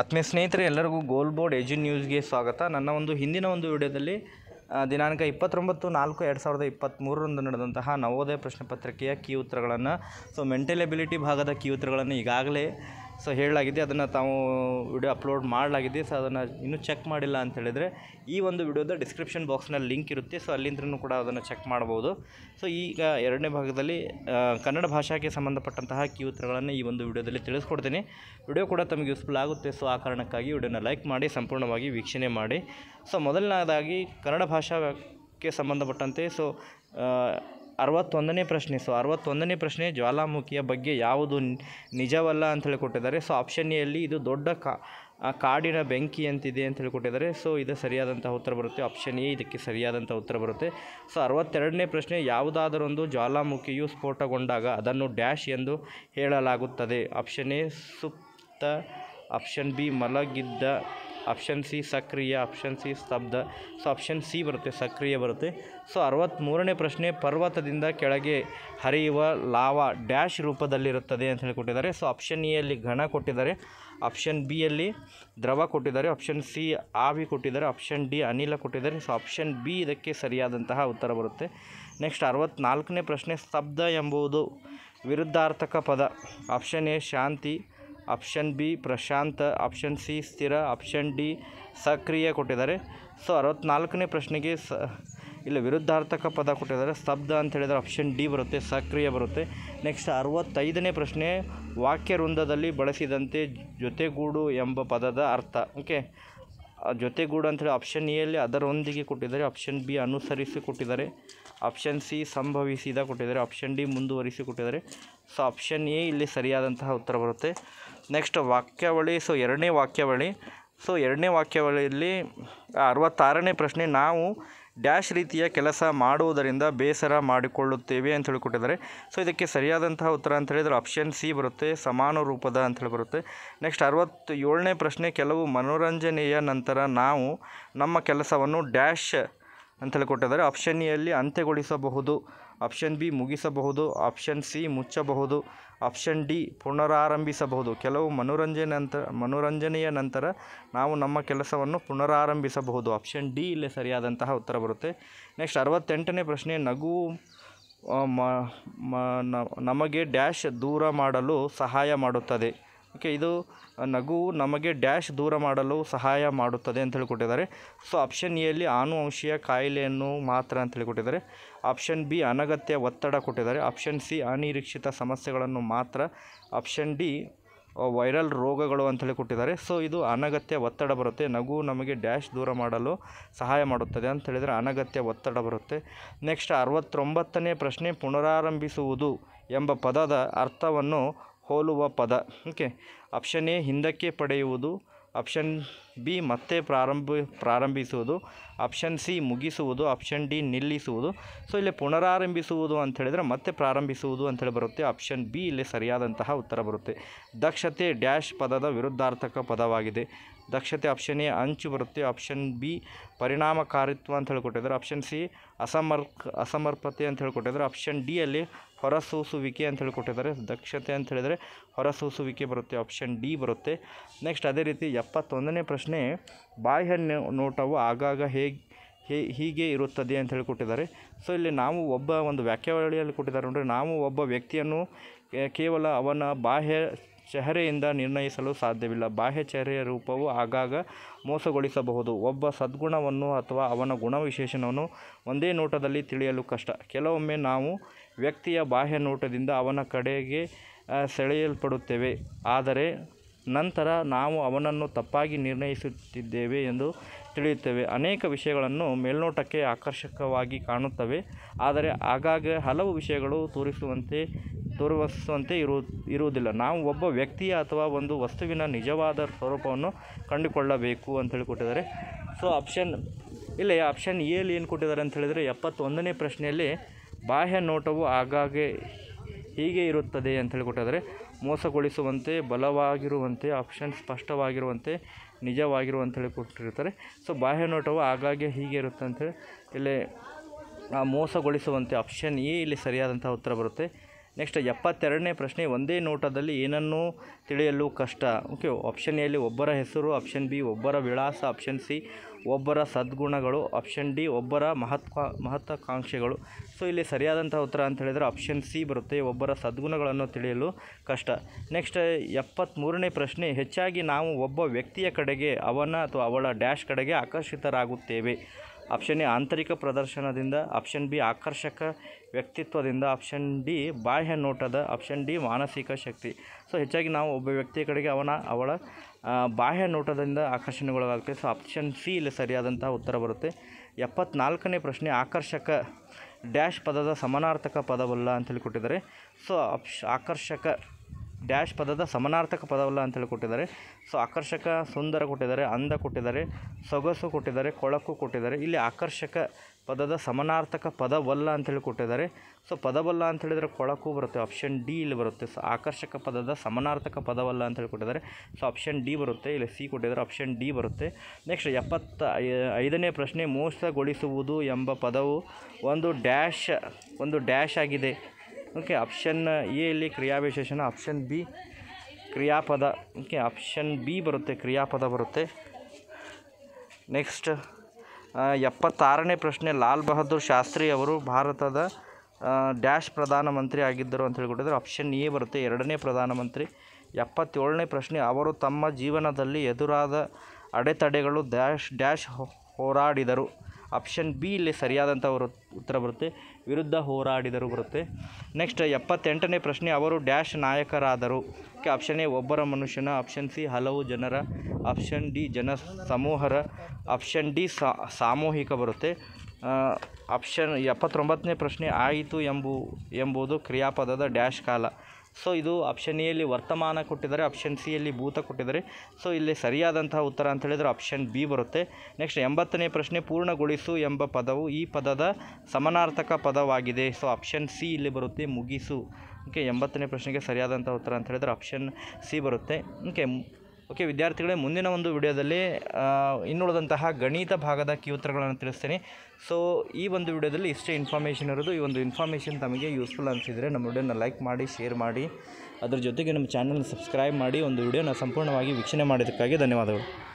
ಆತ್ಮೀಯ ಸ್ನೇಹಿತರೆ ಎಲ್ಲರಿಗೂ ಗೋಲ್ ಬೋರ್ಡ್ ಎಜು ನ್ಯೂಸ್ಗೆ ಸ್ವಾಗತ ನನ್ನ ಒಂದು ಹಿಂದಿನ ಒಂದು ವಿಡಿಯೋದಲ್ಲಿ ದಿನಾಂಕ ಇಪ್ಪತ್ತೊಂಬತ್ತು ನಾಲ್ಕು ಎರಡು ಸಾವಿರದ ಇಪ್ಪತ್ತ್ಮೂರರಂದು ನಡೆದಂತಹ ನವೋದಯ ಪ್ರಶ್ನೆ ಪತ್ರಿಕೆಯ ಕೀ ಉತ್ತರಗಳನ್ನು ಸೊ ಮೆಂಟಲ್ ಎಬಿಲಿಟಿ ಭಾಗದ ಕೀ ಉತ್ತರಗಳನ್ನು ಈಗಾಗಲೇ ಸೊ ಹೇಳಲಾಗಿದೆ ಅದನ್ನು ತಾವು ವಿಡಿಯೋ ಅಪ್ಲೋಡ್ ಮಾಡಲಾಗಿದೆ ಸೊ ಅದನ್ನು ಇನ್ನೂ ಚೆಕ್ ಮಾಡಿಲ್ಲ ಅಂತ ಹೇಳಿದರೆ ಈ ಒಂದು ವಿಡಿಯೋದ ಡಿಸ್ಕ್ರಿಪ್ಷನ್ ಬಾಕ್ಸ್ನಲ್ಲಿ ಲಿಂಕ್ ಇರುತ್ತೆ ಸೊ ಅಲ್ಲಿಂದ್ರೂ ಕೂಡ ಅದನ್ನು ಚೆಕ್ ಮಾಡ್ಬೋದು ಸೊ ಈಗ ಎರಡನೇ ಭಾಗದಲ್ಲಿ ಕನ್ನಡ ಭಾಷೆಗೆ ಸಂಬಂಧಪಟ್ಟಂತಹ ಕೀ ಉತ್ತರಗಳನ್ನು ಈ ಒಂದು ವಿಡಿಯೋದಲ್ಲಿ ತಿಳಿಸ್ಕೊಡ್ತೀನಿ ವಿಡಿಯೋ ಕೂಡ ತಮಗೆ ಯೂಸ್ಫುಲ್ ಆಗುತ್ತೆ ಸೊ ಆ ಕಾರಣಕ್ಕಾಗಿ ವಿಡಿಯೋನ ಲೈಕ್ ಮಾಡಿ ಸಂಪೂರ್ಣವಾಗಿ ವೀಕ್ಷಣೆ ಮಾಡಿ ಸೊ ಮೊದಲನೇದಾಗಿ ಕನ್ನಡ ಭಾಷಾಕ್ಕೆ ಸಂಬಂಧಪಟ್ಟಂತೆ ಸೊ ಅರವತ್ತೊಂದನೇ ಪ್ರಶ್ನೆ ಸೊ ಅರವತ್ತೊಂದನೇ ಪ್ರಶ್ನೆ ಜ್ವಾಲಾಮುಖಿಯ ಬಗ್ಗೆ ಯಾವುದು ನಿಜವಲ್ಲ ಅಂತ ಹೇಳಿ ಕೊಟ್ಟಿದ್ದಾರೆ ಸೊ ಆಪ್ಷನ್ ಎಲ್ಲಿ ಇದು ದೊಡ್ಡ ಕಾ ಕಾಡಿನ ಬೆಂಕಿ ಅಂತಿದೆ ಅಂತ ಕೊಟ್ಟಿದ್ದಾರೆ ಸೊ ಇದು ಸರಿಯಾದಂಥ ಉತ್ತರ ಬರುತ್ತೆ ಆಪ್ಷನ್ ಎ ಇದಕ್ಕೆ ಸರಿಯಾದಂಥ ಉತ್ತರ ಬರುತ್ತೆ ಸೊ ಅರವತ್ತೆರಡನೇ ಪ್ರಶ್ನೆ ಯಾವುದಾದರೊಂದು ಜ್ವಾಲಾಮುಖಿಯು ಸ್ಫೋಟಗೊಂಡಾಗ ಅದನ್ನು ಡ್ಯಾಶ್ ಎಂದು ಹೇಳಲಾಗುತ್ತದೆ ಆಪ್ಷನ್ ಎ ಸುಪ್ತ ಆಪ್ಷನ್ ಬಿ ಮಲಗಿದ್ದ ಆಪ್ಷನ್ ಸಿ ಸಕ್ರಿಯ ಆಪ್ಷನ್ ಸಿ ಸ್ತಬ್ಧ ಸೊ ಆಪ್ಷನ್ ಸಿ ಬರುತ್ತೆ ಸಕ್ರಿಯ ಬರುತ್ತೆ ಸೊ ಅರವತ್ತ್ಮೂರನೇ ಪ್ರಶ್ನೆ ಪರ್ವತದಿಂದ ಕೆಳಗೆ ಹರಿಯುವ ಲಾವ ಡ್ಯಾಶ್ ರೂಪದಲ್ಲಿರುತ್ತದೆ ಅಂತ ಹೇಳಿ ಕೊಟ್ಟಿದ್ದಾರೆ ಸೊ ಆಪ್ಷನ್ ಇಯಲ್ಲಿ ಘನ ಕೊಟ್ಟಿದ್ದಾರೆ ಆಪ್ಷನ್ ಬಿಯಲ್ಲಿ ದ್ರವ ಕೊಟ್ಟಿದ್ದಾರೆ ಆಪ್ಷನ್ ಸಿ ಆವಿ ಕೊಟ್ಟಿದ್ದಾರೆ ಆಪ್ಷನ್ ಡಿ ಅನಿಲ ಕೊಟ್ಟಿದ್ದಾರೆ ಸೊ ಆಪ್ಷನ್ ಬಿ ಇದಕ್ಕೆ ಸರಿಯಾದಂತಹ ಉತ್ತರ ಬರುತ್ತೆ ನೆಕ್ಸ್ಟ್ ಅರವತ್ತ್ನಾಲ್ಕನೇ ಪ್ರಶ್ನೆ ಸ್ತಬ್ಧ ಎಂಬುದು ವಿರುದ್ಧಾರ್ಥಕ ಪದ ಆಪ್ಷನ್ ಎ ಶಾಂತಿ ಆಪ್ಷನ್ ಬಿ ಪ್ರಶಾಂತ ಆಪ್ಷನ್ ಸಿ ಸ್ಥಿರ ಆಪ್ಷನ್ ಡಿ ಸಕ್ರಿಯ ಕೊಟ್ಟಿದ್ದಾರೆ ಸೊ ಅರವತ್ತ್ನಾಲ್ಕನೇ ಪ್ರಶ್ನೆಗೆ ಸ ಇಲ್ಲಿ ವಿರುದ್ಧಾರ್ಥಕ ಪದ ಕೊಟ್ಟಿದ್ದಾರೆ ಸ್ತಬ್ಧ ಅಂತ ಹೇಳಿದರೆ ಆಪ್ಷನ್ ಡಿ ಬರುತ್ತೆ ಸಕ್ರಿಯ ಬರುತ್ತೆ ನೆಕ್ಸ್ಟ್ ಅರವತ್ತೈದನೇ ಪ್ರಶ್ನೆ ವಾಕ್ಯ ವೃಂದದಲ್ಲಿ ಬಳಸಿದಂತೆ ಜೊತೆಗೂಡು ಎಂಬ ಪದದ ಅರ್ಥ ಓಕೆ ಜೊತೆಗೂಡು ಅಂತೇಳಿ ಆಪ್ಷನ್ ಅಲ್ಲಿ ಅದರೊಂದಿಗೆ ಕೊಟ್ಟಿದ್ದಾರೆ ಆಪ್ಷನ್ ಬಿ ಅನುಸರಿಸಿ ಕೊಟ್ಟಿದ್ದಾರೆ ಆಪ್ಷನ್ ಸಿ ಸಂಭವಿಸಿದ ಕೊಟ್ಟಿದ್ದಾರೆ ಆಪ್ಷನ್ ಡಿ ಮುಂದುವರಿಸಿ ಕೊಟ್ಟಿದ್ದಾರೆ ಸೊ ಆಪ್ಷನ್ ಎ ಇಲ್ಲಿ ಸರಿಯಾದಂತಹ ಉತ್ತರ ಬರುತ್ತೆ ನೆಕ್ಸ್ಟ್ ವಾಕ್ಯಾವಳಿ ಸೊ ಎರಡನೇ ವಾಕ್ಯಾವಳಿ ಸೊ ಎರಡನೇ ವಾಕ್ಯಾವಳಿಯಲ್ಲಿ ಅರವತ್ತಾರನೇ ಪ್ರಶ್ನೆ ನಾವು ಡ್ಯಾಶ್ ರೀತಿಯ ಕೆಲಸ ಮಾಡುವುದರಿಂದ ಬೇಸರ ಮಾಡಿಕೊಳ್ಳುತ್ತೇವೆ ಅಂತ ಹೇಳಿ ಕೊಟ್ಟಿದ್ದಾರೆ ಸೊ ಇದಕ್ಕೆ ಸರಿಯಾದಂತಹ ಉತ್ತರ ಅಂತ ಹೇಳಿದರೆ ಆಪ್ಷನ್ ಸಿ ಬರುತ್ತೆ ಸಮಾನ ರೂಪದ ಅಂತ ಹೇಳಿ ಬರುತ್ತೆ ನೆಕ್ಸ್ಟ್ ಅರವತ್ತೇಳನೇ ಪ್ರಶ್ನೆ ಕೆಲವು ಮನೋರಂಜನೆಯ ನಂತರ ನಾವು ನಮ್ಮ ಕೆಲಸವನ್ನು ಡ್ಯಾಶ್ ಅಂತೇಳಿ ಕೊಟ್ಟಿದ್ದಾರೆ ಆಪ್ಷನ್ ಎಯಲ್ಲಿ ಅಂತ್ಯಗೊಳಿಸಬಹುದು ಆಪ್ಷನ್ ಬಿ ಮುಗಿಸಬಹುದು ಆಪ್ಷನ್ ಸಿ ಮುಚ್ಚಬಹುದು ಆಪ್ಷನ್ ಡಿ ಪುನರಾರಂಭಿಸಬಹುದು ಕೆಲವು ಮನೋರಂಜನೆ ನಂತರ ಮನೋರಂಜನೆಯ ನಂತರ ನಾವು ನಮ್ಮ ಕೆಲಸವನ್ನು ಪುನರಾರಂಭಿಸಬಹುದು ಆಪ್ಷನ್ ಡಿ ಇಲ್ಲೇ ಸರಿಯಾದಂತಹ ಉತ್ತರ ಬರುತ್ತೆ ನೆಕ್ಸ್ಟ್ ಅರವತ್ತೆಂಟನೇ ಪ್ರಶ್ನೆ ನಗು ನಮಗೆ ಡ್ಯಾಶ್ ದೂರ ಮಾಡಲು ಸಹಾಯ ಮಾಡುತ್ತದೆ ಓಕೆ ಇದು ನಗು ನಮಗೆ ಡ್ಯಾಶ್ ದೂರ ಮಾಡಲು ಸಹಾಯ ಮಾಡುತ್ತದೆ ಅಂತ ಹೇಳಿಕೊಟ್ಟಿದ್ದಾರೆ ಸೊ ಆಪ್ಷನ್ ಎಯಲ್ಲಿ ಆನುವಂಶೀಯ ಕಾಯಿಲೆಯನ್ನು ಮಾತ್ರ ಅಂತ ಹೇಳಿಕೊಟ್ಟಿದ್ದಾರೆ ಆಪ್ಷನ್ ಬಿ ಅನಗತ್ಯ ಒತ್ತಡ ಕೊಟ್ಟಿದ್ದಾರೆ ಆಪ್ಷನ್ ಸಿ ಅನಿರೀಕ್ಷಿತ ಸಮಸ್ಯೆಗಳನ್ನು ಮಾತ್ರ ಆಪ್ಷನ್ ಡಿ ವೈರಲ್ ರೋಗಗಳು ಅಂತೇಳಿ ಕೊಟ್ಟಿದ್ದಾರೆ ಸೊ ಇದು ಅನಗತ್ಯ ಒತ್ತಡ ಬರುತ್ತೆ ನಗು ನಮಗೆ ಡ್ಯಾಶ್ ದೂರ ಮಾಡಲು ಸಹಾಯ ಮಾಡುತ್ತದೆ ಅಂತ ಹೇಳಿದರೆ ಅನಗತ್ಯ ಒತ್ತಡ ಬರುತ್ತೆ ನೆಕ್ಸ್ಟ್ ಅರವತ್ತೊಂಬತ್ತನೇ ಪ್ರಶ್ನೆ ಪುನರಾರಂಭಿಸುವುದು ಎಂಬ ಪದದ ಅರ್ಥವನ್ನು ಹೋಲುವ ಪದ ಓಕೆ ಆಪ್ಷನ್ ಎ ಹಿಂದಕ್ಕೆ ಪಡೆಯುವುದು ಆಪ್ಷನ್ ಬಿ ಮತ್ತೆ ಪ್ರಾರಂಭ ಪ್ರಾರಂಭಿಸುವುದು ಆಪ್ಷನ್ ಸಿ ಮುಗಿಸುವುದು ಆಪ್ಷನ್ ಡಿ ನಿಲ್ಲಿಸುವುದು ಸೊ ಇಲ್ಲಿ ಪುನರಾರಂಭಿಸುವುದು ಅಂತ ಹೇಳಿದರೆ ಮತ್ತೆ ಪ್ರಾರಂಭಿಸುವುದು ಅಂತೇಳಿ ಬರುತ್ತೆ ಆಪ್ಷನ್ ಬಿ ಇಲ್ಲಿ ಸರಿಯಾದಂತಹ ಉತ್ತರ ಬರುತ್ತೆ ದಕ್ಷತೆ ಡ್ಯಾಶ್ ಪದದ ವಿರುದ್ಧಾರ್ಥಕ ಪದವಾಗಿದೆ ದಕ್ಷತೆ ಆಪ್ಷನ್ ಎ ಅಂಚು ಬರುತ್ತೆ ಆಪ್ಷನ್ ಬಿ ಪರಿಣಾಮಕಾರಿತ್ವ ಅಂತ ಹೇಳ್ಕೊಟ್ಟಿದ್ದಾರೆ ಆಪ್ಷನ್ ಸಿ ಅಸಮರ್ಕ ಅಸಮರ್ಪತೆ ಅಂತ ಹೇಳ್ಕೊಟ್ಟಿದ್ದಾರೆ ಆಪ್ಷನ್ ಡಿ ಅಲ್ಲಿ ಹೊರಸೂಸುವಿಕೆ ಅಂತ ಹೇಳ್ಕೊಟ್ಟಿದ್ದಾರೆ ದಕ್ಷತೆ ಅಂತ ಹೇಳಿದರೆ ಹೊರಸೂಸುವಿಕೆ ಬರುತ್ತೆ ಆಪ್ಷನ್ ಡಿ ಬರುತ್ತೆ ನೆಕ್ಸ್ಟ್ ಅದೇ ರೀತಿ ಎಪ್ಪತ್ತೊಂದನೇ ಪ್ರಶ್ನೆ ಬಾಹ್ಯ ನೋಟವು ಆಗಾಗ ಹೇಗೆ ಹೇ ಹೀಗೆ ಇರುತ್ತದೆ ಅಂತ ಹೇಳಿಕೊಟ್ಟಿದ್ದಾರೆ ಸೊ ಇಲ್ಲಿ ನಾವು ಒಬ್ಬ ಒಂದು ವ್ಯಾಖ್ಯಾವಳಿಯಲ್ಲಿ ಕೊಟ್ಟಿದ್ದಾರೆ ಅಂದರೆ ನಾವು ಒಬ್ಬ ವ್ಯಕ್ತಿಯನ್ನು ಕೇವಲ ಅವನ ಬಾಹ್ಯ ಚಹರೆಯಿಂದ ನಿರ್ಣಯಿಸಲು ಸಾಧ್ಯವಿಲ್ಲ ಬಾಹ್ಯ ಚಹರೆಯ ರೂಪವು ಆಗಾಗ ಮೋಸಗೊಳಿಸಬಹುದು ಒಬ್ಬ ಸದ್ಗುಣವನ್ನು ಅಥವಾ ಅವನ ಗುಣವಿಶೇಷಣವನ್ನು ಒಂದೇ ನೋಟದಲ್ಲಿ ತಿಳಿಯಲು ಕಷ್ಟ ಕೆಲವೊಮ್ಮೆ ನಾವು ವ್ಯಕ್ತಿಯ ಬಾಹ್ಯ ನೋಟದಿಂದ ಅವನ ಕಡೆಗೆ ಸೆಳೆಯಲ್ಪಡುತ್ತೇವೆ ಆದರೆ ನಂತರ ನಾವು ಅವನನ್ನು ತಪ್ಪಾಗಿ ನಿರ್ಣಯಿಸುತ್ತಿದ್ದೇವೆ ಎಂದು ತಿಳಿಯುತ್ತೇವೆ ಅನೇಕ ವಿಷಯಗಳನ್ನು ಮೇಲ್ನೋಟಕ್ಕೆ ಆಕರ್ಷಕವಾಗಿ ಕಾಣುತ್ತವೆ ಆದರೆ ಆಗಾಗ ಹಲವು ವಿಷಯಗಳು ತೋರಿಸುವಂತೆ ತೋರಿಸುವಂತೆ ಇರು ಇರುವುದಿಲ್ಲ ನಾವು ಒಬ್ಬ ವ್ಯಕ್ತಿಯ ಅಥವಾ ಒಂದು ವಸ್ತುವಿನ ನಿಜವಾದ ಸ್ವರೂಪವನ್ನು ಕಂಡುಕೊಳ್ಳಬೇಕು ಅಂತ ಹೇಳಿ ಕೊಟ್ಟಿದ್ದಾರೆ ಸೊ ಆಪ್ಷನ್ ಇಲ್ಲಿ ಆಪ್ಷನ್ ಎಲ್ಲಿ ಏನು ಕೊಟ್ಟಿದ್ದಾರೆ ಅಂತ ಹೇಳಿದರೆ ಎಪ್ಪತ್ತೊಂದನೇ ಪ್ರಶ್ನೆಯಲ್ಲಿ ಬಾಹ್ಯ ನೋಟವು ಆಗಾಗ್ಗೆ ಹೀಗೆ ಇರುತ್ತದೆ ಅಂತ ಹೇಳಿ ಕೊಟ್ಟಿದ್ದಾರೆ ಮೋಸಗೊಳಿಸುವಂತೆ ಬಲವಾಗಿರುವಂತೆ ಆಪ್ಷನ್ ಸ್ಪಷ್ಟವಾಗಿರುವಂತೆ ನಿಜವಾಗಿರುವಂಥೇಳಿ ಕೊಟ್ಟಿರ್ತಾರೆ ಸೊ ಬಾಹ್ಯ ನೋಟವು ಆಗಾಗ್ಗೆ ಹೀಗೆ ಇರುತ್ತೆ ಅಂತೇಳಿ ಇಲ್ಲಿ ಮೋಸಗೊಳಿಸುವಂತೆ ಆಪ್ಷನ್ ಎ ಇಲ್ಲಿ ಸರಿಯಾದಂಥ ಉತ್ತರ ಬರುತ್ತೆ ನೆಕ್ಸ್ಟ್ ಎಪ್ಪತ್ತೆರಡನೇ ಪ್ರಶ್ನೆ ಒಂದೇ ನೋಟದಲ್ಲಿ ಏನನ್ನು ತಿಳಿಯಲು ಕಷ್ಟ ಓಕೆ ಆಪ್ಷನ್ ಎಲ್ಲಿ ಒಬ್ಬರ ಹೆಸರು ಆಪ್ಷನ್ ಬಿ ಒಬ್ಬರ ವಿಳಾಸ ಆಪ್ಷನ್ ಸಿ ಒಬ್ಬರ ಸದ್ಗುಣಗಳು ಆಪ್ಷನ್ ಡಿ ಒಬ್ಬರ ಮಹತ್ವ ಮಹತ್ವಾಕಾಂಕ್ಷೆಗಳು ಸೊ ಇಲ್ಲಿ ಸರಿಯಾದಂಥ ಉತ್ತರ ಅಂತ ಹೇಳಿದರೆ ಆಪ್ಷನ್ ಸಿ ಬರುತ್ತೆ ಒಬ್ಬರ ಸದ್ಗುಣಗಳನ್ನು ತಿಳಿಯಲು ಕಷ್ಟ ನೆಕ್ಸ್ಟ್ ಎಪ್ಪತ್ತ್ಮೂರನೇ ಪ್ರಶ್ನೆ ಹೆಚ್ಚಾಗಿ ನಾವು ಒಬ್ಬ ವ್ಯಕ್ತಿಯ ಕಡೆಗೆ ಅವನ ಅಥವಾ ಅವಳ ಡ್ಯಾಶ್ ಕಡೆಗೆ ಆಕರ್ಷಿತರಾಗುತ್ತೇವೆ ಆಪ್ಷನ್ ಎ ಆಂತರಿಕ ಪ್ರದರ್ಶನದಿಂದ ಆಪ್ಷನ್ ಬಿ ಆಕರ್ಷಕ ವ್ಯಕ್ತಿತ್ವದಿಂದ ಆಪ್ಷನ್ ಡಿ ಬಾಹ್ಯ ನೋಟದ ಆಪ್ಷನ್ ಡಿ ಮಾನಸಿಕ ಶಕ್ತಿ ಸೊ ಹೆಚ್ಚಾಗಿ ನಾವು ಒಬ್ಬ ವ್ಯಕ್ತಿಯ ಕಡೆಗೆ ಅವನ ಅವಳ ಬಾಹ್ಯ ನೋಟದಿಂದ ಆಕರ್ಷಣೆಗೊಳಗಾಗ್ತದೆ ಸೊ ಆಪ್ಷನ್ ಸಿ ಇಲ್ಲಿ ಸರಿಯಾದಂತಹ ಉತ್ತರ ಬರುತ್ತೆ ಎಪ್ಪತ್ನಾಲ್ಕನೇ ಪ್ರಶ್ನೆ ಆಕರ್ಷಕ ಡ್ಯಾಶ್ ಪದದ ಸಮಾನಾರ್ಥಕ ಪದವಲ್ಲ ಹೇಳಿ ಕೊಟ್ಟಿದ್ದಾರೆ ಸೊ ಆಕರ್ಷಕ ಡ್ಯಾಶ್ ಪದದ ಸಮನಾರ್ಥಕ ಪದವಲ್ಲ ಅಂತೇಳಿ ಕೊಟ್ಟಿದ್ದಾರೆ ಸೊ ಆಕರ್ಷಕ ಸುಂದರ ಕೊಟ್ಟಿದ್ದಾರೆ ಅಂದ ಕೊಟ್ಟಿದ್ದಾರೆ ಸೊಗಸು ಕೊಟ್ಟಿದ್ದಾರೆ ಕೊಳಕು ಕೊಟ್ಟಿದ್ದಾರೆ ಇಲ್ಲಿ ಆಕರ್ಷಕ ಪದದ ಸಮನಾರ್ಥಕ ಪದವಲ್ಲ ಅಂತೇಳಿ ಕೊಟ್ಟಿದ್ದಾರೆ ಸೊ ಪದವಲ್ಲ ಅಂತ ಹೇಳಿದರೆ ಕೊಳಕು ಬರುತ್ತೆ ಆಪ್ಷನ್ ಡಿ ಇಲ್ಲಿ ಬರುತ್ತೆ ಸೊ ಆಕರ್ಷಕ ಪದದ ಸಮನಾರ್ಥಕ ಪದವಲ್ಲ ಅಂತ ಹೇಳಿ ಕೊಟ್ಟಿದ್ದಾರೆ ಸೊ ಆಪ್ಷನ್ ಡಿ ಬರುತ್ತೆ ಇಲ್ಲಿ ಸಿ ಕೊಟ್ಟಿದ್ದಾರೆ ಆಪ್ಷನ್ ಡಿ ಬರುತ್ತೆ ನೆಕ್ಸ್ಟ್ ಎಪ್ಪತ್ತ ಐದನೇ ಪ್ರಶ್ನೆ ಮೋಸಗೊಳಿಸುವುದು ಎಂಬ ಪದವು ಒಂದು ಡ್ಯಾಶ್ ಒಂದು ಡ್ಯಾಶ್ ಆಗಿದೆ ಓಕೆ ಆಪ್ಷನ್ ಎ uh, ಎಲ್ಲಿ ಕ್ರಿಯಾವಿಶೇಷಣ ಆಪ್ಷನ್ ಬಿ ಕ್ರಿಯಾಪದ ಓಕೆ ಆಪ್ಷನ್ ಬಿ ಬರುತ್ತೆ ಕ್ರಿಯಾಪದ ಬರುತ್ತೆ ನೆಕ್ಸ್ಟ್ ಎಪ್ಪತ್ತಾರನೇ ಪ್ರಶ್ನೆ ಲಾಲ್ ಬಹದ್ದೂರ್ ಶಾಸ್ತ್ರಿ ಅವರು ಭಾರತದ ಡ್ಯಾಶ್ ಪ್ರಧಾನಮಂತ್ರಿ ಆಗಿದ್ದರು ಅಂತ ಹೇಳಿಕೊಟ್ಟಿದ್ರು ಆಪ್ಷನ್ ಎ ಬರುತ್ತೆ ಎರಡನೇ ಪ್ರಧಾನಮಂತ್ರಿ ಎಪ್ಪತ್ತೇಳನೇ ಪ್ರಶ್ನೆ ಅವರು ತಮ್ಮ ಜೀವನದಲ್ಲಿ ಎದುರಾದ ಅಡೆತಡೆಗಳು ಡ್ಯಾಶ್ ಡ್ಯಾಶ್ ಹೋರಾಡಿದರು ಆಪ್ಷನ್ ಬಿ ಇಲ್ಲಿ ಸರಿಯಾದಂಥ ಉತ್ತರ ಬರುತ್ತೆ ವಿರುದ್ಧ ಹೋರಾಡಿದರು ಬರುತ್ತೆ ನೆಕ್ಸ್ಟ್ ಎಪ್ಪತ್ತೆಂಟನೇ ಪ್ರಶ್ನೆ ಅವರು ಡ್ಯಾಶ್ ನಾಯಕರಾದರು ಆಪ್ಷನ್ ಎ ಒಬ್ಬರ ಮನುಷ್ಯನ ಆಪ್ಷನ್ ಸಿ ಹಲವು ಜನರ ಆಪ್ಷನ್ ಡಿ ಜನ ಸಮೂಹರ ಆಪ್ಷನ್ ಡಿ ಸಾಮೂಹಿಕ ಬರುತ್ತೆ ಆಪ್ಷನ್ ಎಪ್ಪತ್ತೊಂಬತ್ತನೇ ಪ್ರಶ್ನೆ ಆಯಿತು ಎಂಬು ಎಂಬುದು ಕ್ರಿಯಾಪದದ ಡ್ಯಾಶ್ ಕಾಲ ಸೊ ಇದು ಆಪ್ಷನ್ ಎಯಲ್ಲಿ ವರ್ತಮಾನ ಕೊಟ್ಟಿದ್ದಾರೆ ಆಪ್ಷನ್ ಸಿಯಲ್ಲಿ ಭೂತ ಕೊಟ್ಟಿದ್ದಾರೆ ಸೊ ಇಲ್ಲಿ ಸರಿಯಾದಂತಹ ಉತ್ತರ ಅಂತ ಹೇಳಿದರೆ ಆಪ್ಷನ್ ಬಿ ಬರುತ್ತೆ ನೆಕ್ಸ್ಟ್ ಎಂಬತ್ತನೇ ಪ್ರಶ್ನೆ ಪೂರ್ಣಗೊಳಿಸು ಎಂಬ ಪದವು ಈ ಪದದ ಸಮನಾರ್ಥಕ ಪದವಾಗಿದೆ ಸೊ ಆಪ್ಷನ್ ಸಿ ಇಲ್ಲಿ ಬರುತ್ತೆ ಮುಗಿಸು ಓಕೆ ಎಂಬತ್ತನೇ ಪ್ರಶ್ನೆಗೆ ಸರಿಯಾದಂಥ ಉತ್ತರ ಅಂತ ಹೇಳಿದರೆ ಆಪ್ಷನ್ ಸಿ ಬರುತ್ತೆ ಓಕೆ ಓಕೆ ವಿದ್ಯಾರ್ಥಿಗಳೇ ಮುಂದಿನ ಒಂದು ವಿಡಿಯೋದಲ್ಲಿ ಇನ್ನುಳಿದಂತಹ ಗಣಿತ ಭಾಗದ ಉತ್ತರಗಳನ್ನು ತಿಳಿಸ್ತೀನಿ ಸೊ ಈ ಒಂದು ವಿಡಿಯೋದಲ್ಲಿ ಇಷ್ಟೇ ಇನ್ಫಾರ್ಮೇಷನ್ ಇರೋದು ಈ ಒಂದು ಇನ್ಫಾರ್ಮೇಷನ್ ತಮಗೆ ಯೂಸ್ಫುಲ್ ಅನಿಸಿದರೆ ನಮ್ಮ ವಿಡಿಯೋನ ಲೈಕ್ ಮಾಡಿ ಶೇರ್ ಮಾಡಿ ಅದರ ಜೊತೆಗೆ ನಮ್ಮ ಚಾನಲ್ನ ಸಬ್ಸ್ಕ್ರೈಬ್ ಮಾಡಿ ಒಂದು ವಿಡಿಯೋನ ಸಂಪೂರ್ಣವಾಗಿ ವೀಕ್ಷಣೆ ಮಾಡಿದ್ದಕ್ಕಾಗಿ ಧನ್ಯವಾದಗಳು